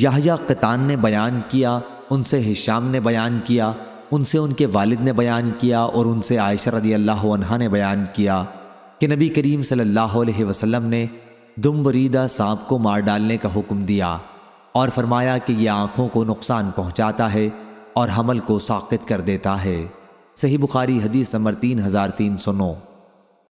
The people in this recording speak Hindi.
याहिया कतान ने बयान किया उनसे हिशाम ने बयान किया उनसे उनके वालिद ने बयान किया और उनसे आयशा रदी अल्लाह ने बयान किया कि नबी करीम सल्लल्लाहु अलैहि वसल्लम ने दुमबरीदा सांप को मार डालने का हुक्म दिया और फरमाया कि यह आँखों को नुकसान पहुँचाता है और हमल को साकित कर देता है सही बुखारी हदीस नंबर तीन हज़ार तीन सौ नौ